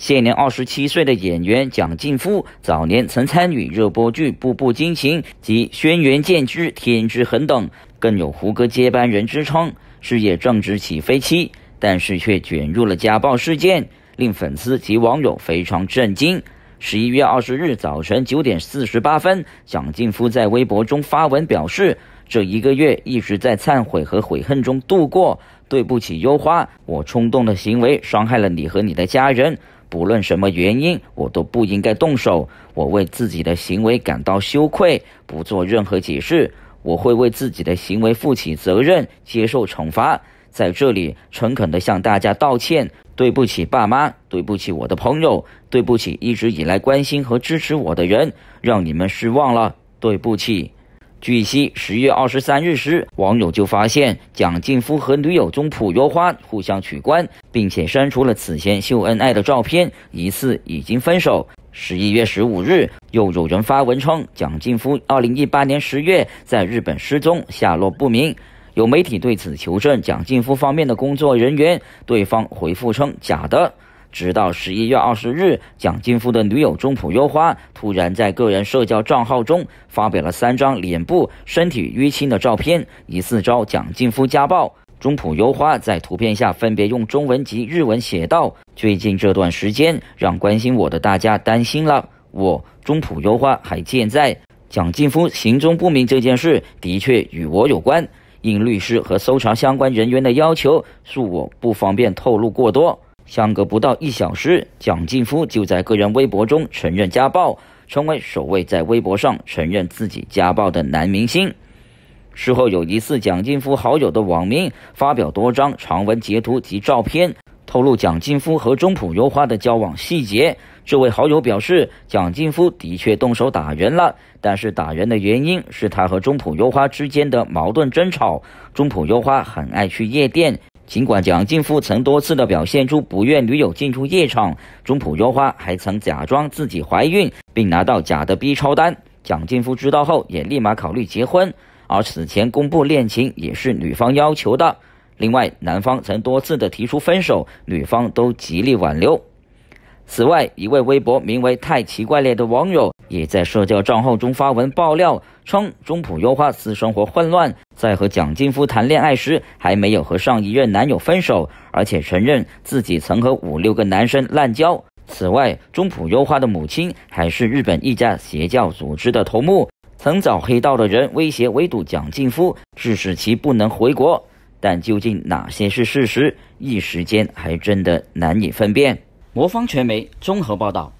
现年二十七岁的演员蒋劲夫，早年曾参与热播剧《步步惊情》及《轩辕剑之天之痕》等，更有胡歌接班人之称，事业正值起飞期，但是却卷入了家暴事件，令粉丝及网友非常震惊。十一月二十日早晨九点四十八分，蒋劲夫在微博中发文表示：“这一个月一直在忏悔和悔恨中度过。”对不起，优花，我冲动的行为伤害了你和你的家人。不论什么原因，我都不应该动手。我为自己的行为感到羞愧，不做任何解释。我会为自己的行为负起责任，接受惩罚。在这里，诚恳地向大家道歉。对不起，爸妈，对不起我的朋友，对不起一直以来关心和支持我的人，让你们失望了。对不起。据悉，十月二十三日时，网友就发现蒋劲夫和女友中浦悠欢互相取关，并且删除了此前秀恩爱的照片，疑似已经分手。十一月十五日，又有人发文称蒋劲夫二零一八年十月在日本失踪，下落不明。有媒体对此求证蒋劲夫方面的工作人员，对方回复称假的。直到十一月二十日，蒋劲夫的女友中浦优花突然在个人社交账号中发表了三张脸部、身体淤青的照片，疑似遭蒋劲夫家暴。中浦优花在图片下分别用中文及日文写道：“最近这段时间让关心我的大家担心了，我中浦优花还健在。蒋劲夫行踪不明这件事的确与我有关，应律师和搜查相关人员的要求，恕我不方便透露过多。”相隔不到一小时，蒋劲夫就在个人微博中承认家暴，成为首位在微博上承认自己家暴的男明星。事后，有疑似蒋劲夫好友的网名发表多张长文截图及照片，透露蒋劲夫和中浦悠花的交往细节。这位好友表示，蒋劲夫的确动手打人了，但是打人的原因是他和中浦悠花之间的矛盾争吵。中浦悠花很爱去夜店。尽管蒋劲夫曾多次的表现出不愿女友进出夜场，中浦优花还曾假装自己怀孕，并拿到假的 B 超单。蒋劲夫知道后也立马考虑结婚，而此前公布恋情也是女方要求的。另外，男方曾多次的提出分手，女方都极力挽留。此外，一位微博名为“太奇怪了”的网友也在社交账号中发文爆料，称中浦优花私生活混乱，在和蒋劲夫谈恋爱时还没有和上一任男友分手，而且承认自己曾和五六个男生滥交。此外，中浦优花的母亲还是日本一家邪教组织的头目，曾找黑道的人威胁围堵蒋劲夫，致使其不能回国。但究竟哪些是事实，一时间还真的难以分辨。魔方传媒综合报道。